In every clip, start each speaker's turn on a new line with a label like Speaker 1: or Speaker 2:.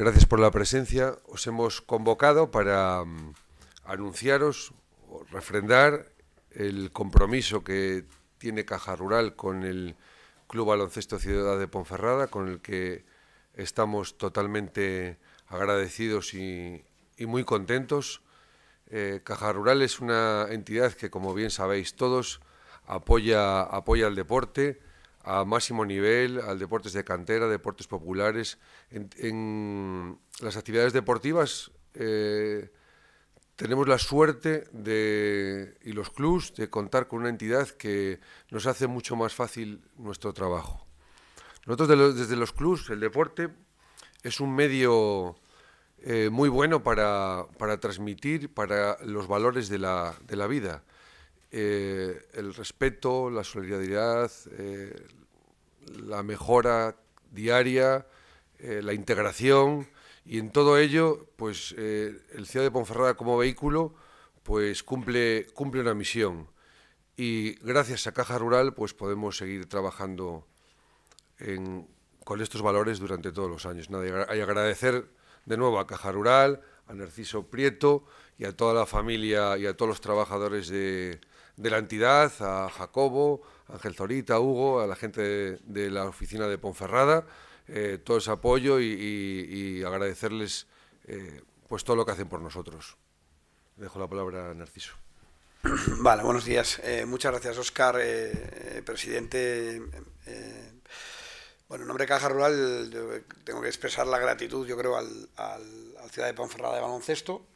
Speaker 1: Gracias por la presencia. Os hemos convocado para mm, anunciaros, o refrendar el compromiso que tiene Caja Rural con el Club Baloncesto Ciudad de Ponferrada, con el que estamos totalmente agradecidos y, muy contentos. Eh, Caja Rural es una entidad que, como bien sabéis todos, apoya, apoya el deporte, a máximo nivel, al deportes de cantera, deportes populares. En, las actividades deportivas eh, tenemos la suerte de, y los clubs de contar con una entidad que nos hace mucho más fácil nuestro trabajo. Nosotros desde los clubs, el deporte es un medio eh, muy bueno para, transmitir para los valores de la, de la vida. Eh, el respeto, la solidaridad, eh, la mejora diaria, eh, la integración y en todo ello, pues el Ciudad de Ponferrada como vehículo, pues cumple, cumple una misión y gracias a Caja Rural, pues podemos seguir trabajando con estos valores durante todos los años. Hay que agradecer de nuevo a Caja Rural, a Narciso Prieto y a toda la familia y a todos los trabajadores de, de la entidad, a Jacobo, Ángel Zorita, a Hugo, a la gente de, la oficina de Ponferrada, eh, todo ese apoyo y, agradecerles eh, pues todo lo que hacen por nosotros. Dejo la palabra a
Speaker 2: Narciso. Vale, buenos días. Eh, muchas gracias, Oscar, presidente. Bueno, en nombre de Caja Rural tengo que expresar la gratitud, yo creo, al, al Ciudad de Ponferrada de Baloncesto.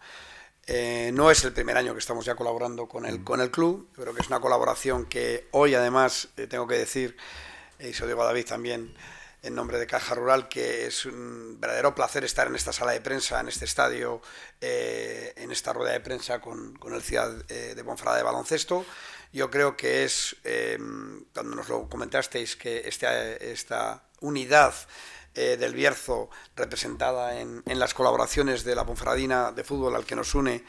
Speaker 2: Eh, no es el primer año que estamos ya colaborando con el, mm. con el club, creo que es una colaboración que hoy además eh, tengo que decir, eh, y se lo digo a David también, en nombre de Caja Rural, que es un verdadero placer estar en esta sala de prensa, en este estadio, en esta rueda de prensa con, el Ciudad de Bonfrada de Baloncesto. Yo creo que es, cuando nos lo comentasteis, que este, esta unidad eh, del Bierzo, representada en, las colaboraciones de la Ponferradina de Fútbol, al que nos une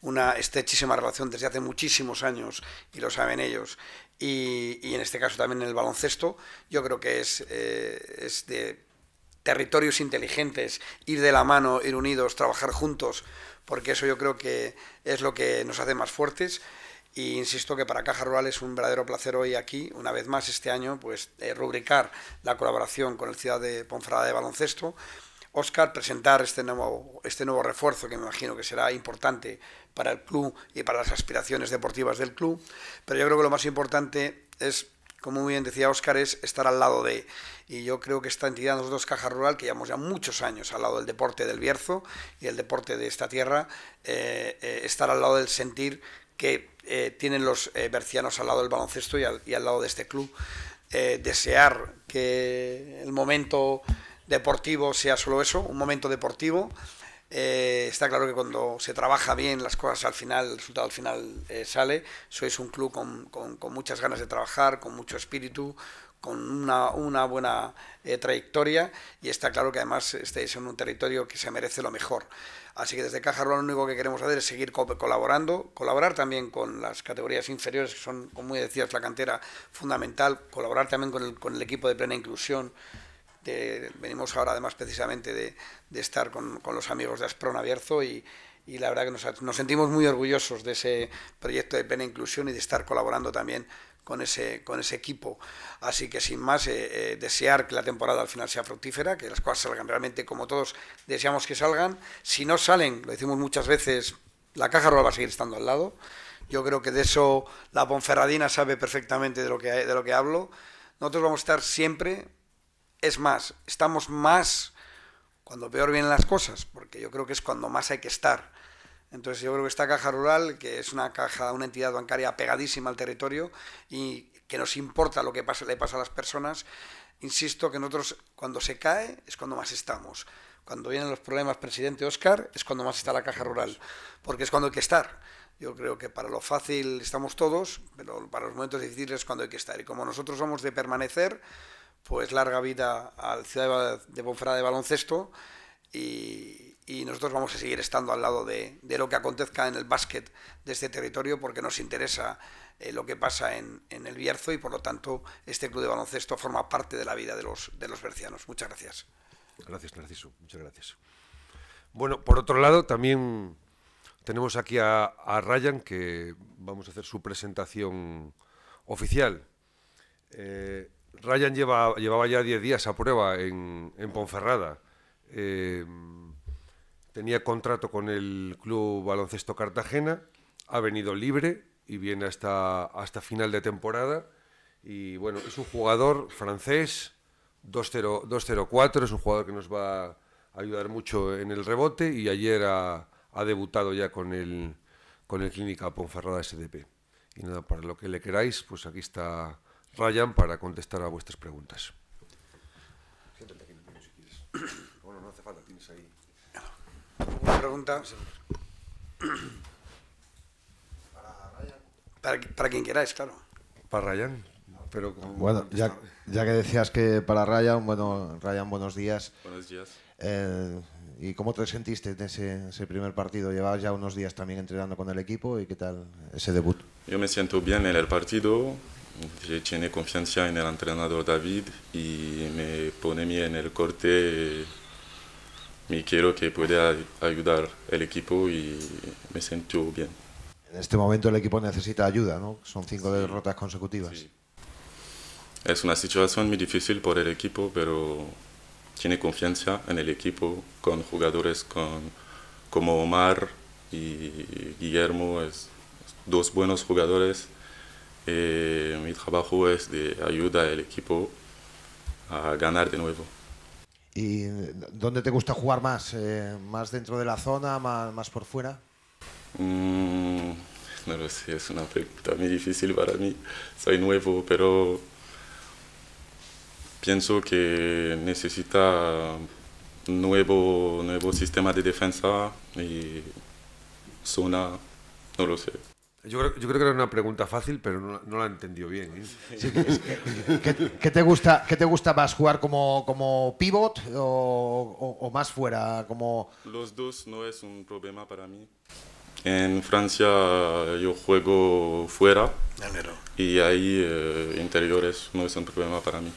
Speaker 2: una estrechísima relación desde hace muchísimos años, y lo saben ellos, y, en este caso también en el baloncesto, yo creo que es, eh, es de territorios inteligentes, ir de la mano, ir unidos, trabajar juntos, porque eso yo creo que es lo que nos hace más fuertes. Y insisto que para Caja Rural es un verdadero placer hoy aquí, una vez más este año, pues eh, rubricar la colaboración con el Ciudad de Ponfrada de Baloncesto. Oscar, presentar este nuevo, este nuevo refuerzo que me imagino que será importante para el club y para las aspiraciones deportivas del club. Pero yo creo que lo más importante es, como muy bien decía Oscar, es estar al lado de. Y yo creo que esta entidad, nosotros Caja Rural, que llevamos ya muchos años al lado del deporte del Bierzo y el deporte de esta tierra, eh, eh, estar al lado del sentir que eh, tienen los eh, bercianos al lado del baloncesto y al, lado de este club. Eh, desear que el momento deportivo sea solo eso, un momento deportivo, eh, está claro que cuando se trabaja bien las cosas al final, el resultado al final eh, sale. Sois un club con, con, muchas ganas de trabajar, con mucho espíritu, con una, una buena eh, trayectoria y está claro que además estáis en un territorio que se merece lo mejor. Así que desde Caja Rural lo único que queremos hacer es seguir colaborando, colaborar también con las categorías inferiores, que son, como muy decías, la cantera fundamental, colaborar también con el, con el equipo de plena inclusión venimos ahora además precisamente de, estar con, los amigos de Aspron Abierzo... y, y la verdad que nos, sentimos muy orgullosos de ese proyecto de Pena inclusión y de estar colaborando también con ese, con ese equipo. Así que sin más, eh, eh, desear que la temporada al final sea fructífera, que las cosas salgan realmente como todos deseamos que salgan. Si no salen, lo decimos muchas veces, la caja roja va a seguir estando al lado. Yo creo que de eso la Ponferradina sabe perfectamente de lo que, de lo que hablo. Nosotros vamos a estar siempre es más, estamos más cuando peor vienen las cosas, porque yo creo que es cuando más hay que estar. Entonces yo creo que esta caja rural, que es una caja, una entidad bancaria pegadísima al territorio y que nos importa lo que le pasa a las personas, insisto que nosotros cuando se cae es cuando más estamos. Cuando vienen los problemas, presidente Oscar, es cuando más está la caja rural, porque es cuando hay que estar. Yo creo que para lo fácil estamos todos, pero para los momentos difíciles es cuando hay que estar. Y como nosotros somos de permanecer, pues larga vida al Ciudad de Bonferrada de baloncesto y, nosotros vamos a seguir estando al lado de, lo que acontezca en el básquet de este territorio porque nos interesa eh, lo que pasa en, el Bierzo y por lo tanto este club de baloncesto forma parte de la vida de los, de los bercianos. Muchas gracias. Gracias, Narciso. Muchas gracias.
Speaker 1: Bueno, por otro lado, también tenemos aquí a, Ryan que vamos a hacer su presentación oficial. Eh, Ryan llevaba ya 10 días a prueba en, Ponferrada. Em, tenía contrato con el Club Baloncesto Cartagena, ha venido libre y viene hasta, hasta final de temporada. Y bueno, es un jugador francés, 2-0-4, es un jugador que nos va a ayudar mucho en el rebote y ayer ha, debutado ya con el, con el Clínica Ponferrada SDP. Y nada, para lo que le queráis, pues aquí está Ryan para contestar a vuestras preguntas. Siéntate aquí si quieres. Bueno, no hace falta, tienes
Speaker 2: ahí. Una pregunta. Para Ryan. Para, quien queráis, claro. Para Ryan. Pero bueno, ya,
Speaker 3: que decías que para Ryan, bueno, Ryan, buenos días. Buenos días. Eh, ¿Y cómo te sentiste en ese, ese, primer partido? Llevabas ya unos días también entrenando con el equipo y qué tal ese debut.
Speaker 4: Yo me siento bien en el partido yo tenía confianza en el entrenador David y me pone en el corte me quiero que pueda ayudar el equipo y me siento bien.
Speaker 3: En este momento el equipo necesita ayuda, ¿no? Son cinco derrotas consecutivas.
Speaker 4: Es una situación muy difícil por el equipo, pero tiene confianza en el equipo con jugadores con, como Omar y Guillermo, es, dos buenos jugadores eh, mi trabajo es de ayuda al equipo a ganar de nuevo.
Speaker 3: ¿Y dónde te gusta jugar más? Eh, ¿Más dentro de la zona, más, por fuera?
Speaker 4: Mm, no lo sé, es una pregunta muy difícil para mí. Soy nuevo, pero pienso que necesita un nuevo, nuevo sistema de defensa y zona, no lo sé.
Speaker 1: Yo creo, que era una pregunta fácil, pero no, la entendió bien. ¿eh?
Speaker 3: que, te gusta, ¿Qué te gusta más, jugar como, como pivot o, más fuera?
Speaker 4: Como... Los dos no es un problema para mí. En Francia eh, yo juego fuera y ahí eh, interiores no es un problema para mí.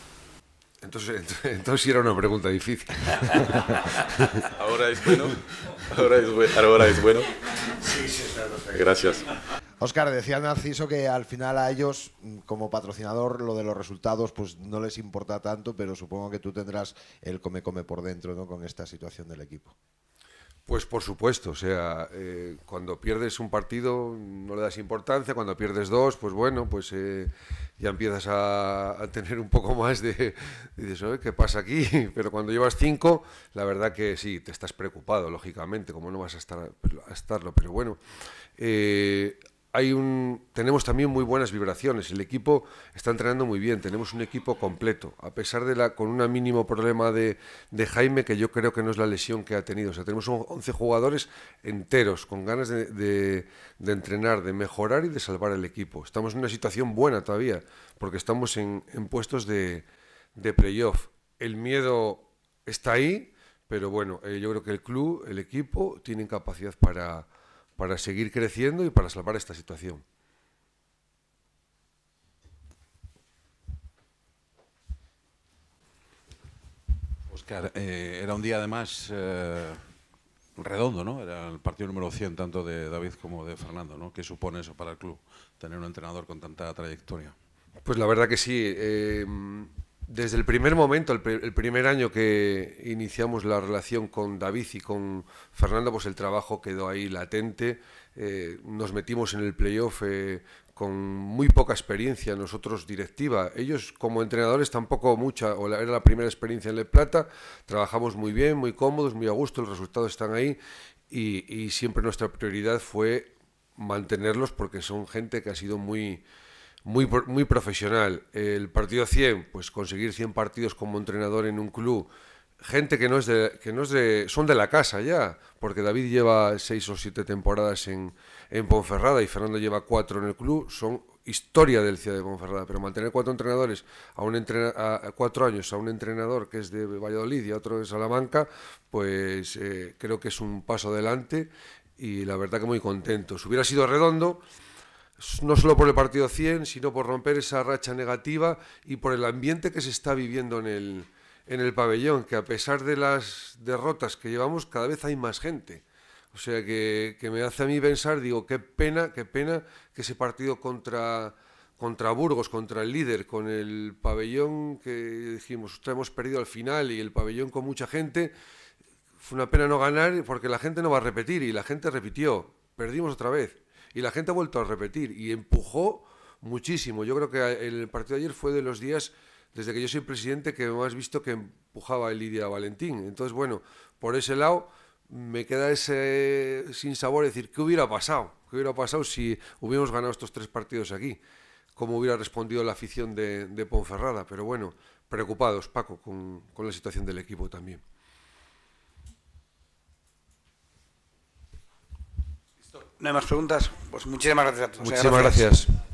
Speaker 1: Entonces, entonces era una pregunta difícil.
Speaker 4: ahora es bueno. Ahora es, bueno. Sí, sí, Gracias.
Speaker 3: Oscar, decía Narciso que al final a ellos, mm, como patrocinador, lo de los resultados pues no les importa tanto, pero supongo que tú tendrás el come-come por dentro ¿no? con esta situación del equipo.
Speaker 1: Pues por supuesto, o sea, eh, cuando pierdes un partido no le das importancia, cuando pierdes dos, pues bueno, pues eh, ya empiezas a, tener un poco más de, dices, ¿qué pasa aquí? Pero cuando llevas cinco, la verdad que sí, te estás preocupado, lógicamente, como no vas a, estar, pues, a estarlo, pero bueno, eh, un, tenemos también muy buenas vibraciones. El equipo está entrenando muy bien. Tenemos un equipo completo, a pesar de la con un mínimo problema de, Jaime, que yo creo que no es la lesión que ha tenido. O sea, tenemos 11 jugadores enteros, con ganas de, entrenar, de mejorar y de salvar el equipo. Estamos en una situación buena todavía, porque estamos en, puestos de, de playoff. El miedo está ahí, pero bueno, eh, yo creo que el club, el equipo, tienen capacidad para para seguir creciendo y para salvar esta situación. Oscar, eh, era un día además eh, redondo, ¿no? Era el partido número 100 tanto de David como de Fernando, ¿no? ¿Qué supone eso para el club, tener un entrenador con tanta trayectoria? Pues la verdad que sí. Eh, desde el primer momento, el, primer año que iniciamos la relación con David y con Fernando, pues el trabajo quedó ahí latente. Eh, nos metimos en el playoff eh, con muy poca experiencia, nosotros directiva. Ellos como entrenadores tampoco mucha, o era la primera experiencia en Le Plata. Trabajamos muy bien, muy cómodos, muy a gusto, los resultados están ahí y siempre nuestra prioridad fue mantenerlos porque son gente que ha sido muy muy, muy profesional. El partido 100, pues conseguir 100 partidos como entrenador en un club. Gente que no es de, que no de, son de la casa ya, porque David lleva seis o siete temporadas en, en Ponferrada y Fernando lleva cuatro en el club, son historia del Ciudad de Ponferrada, pero mantener cuatro entrenadores a un a cuatro años a un entrenador que es de Valladolid y otro de Salamanca, pues eh, creo que es un paso adelante y la verdad que muy contento. Si hubiera sido redondo, no solo por el partido 100, sino por romper esa racha negativa y por el ambiente que se está viviendo en el, pabellón, que a pesar de las derrotas que llevamos, cada vez hay más gente. O sea, que, que me hace a mí pensar, digo, qué pena, qué pena que ese partido contra, contra Burgos, contra el líder, con el pabellón que dijimos, hemos perdido al final y el pabellón con mucha gente, fue una pena no ganar porque la gente no va a repetir y la gente repitió, perdimos otra vez. Y la gente ha vuelto a repetir y empujó muchísimo. Yo creo que el partido de ayer fue de los días, desde que yo soy presidente, que más visto que empujaba el Lidia Valentín. Entonces, bueno, por ese lado me queda ese sin sabor decir, ¿qué hubiera pasado? ¿Qué hubiera pasado si hubiéramos ganado estos tres partidos aquí? ¿Cómo hubiera respondido la afición de, Ponferrada? Pero bueno, preocupados, Paco, con la situación del equipo también.
Speaker 2: No hay más preguntas. Pues muchísimas gracias a todos. Muchísimas gracias.